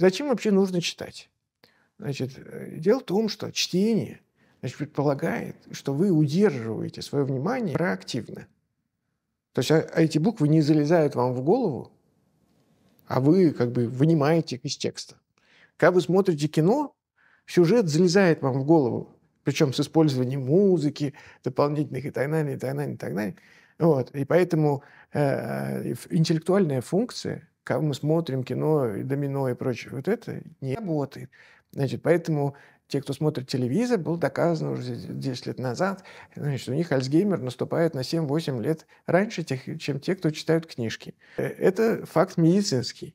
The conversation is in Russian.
Зачем вообще нужно читать? Значит, э, дело в том, что чтение значит, предполагает, что вы удерживаете свое внимание проактивно. То есть а, а эти буквы не залезают вам в голову, а вы как бы вынимаете их из текста. Когда вы смотрите кино, сюжет залезает вам в голову, причем с использованием музыки, дополнительных и так далее, и так далее, и так далее. Вот. И поэтому э, э интеллектуальная функция как мы смотрим кино, и домино и прочее. Вот это не работает. Значит, поэтому те, кто смотрит телевизор, было доказано уже 10 лет назад, значит, у них Альцгеймер наступает на 7-8 лет раньше, тех, чем те, кто читают книжки. Э, это факт медицинский.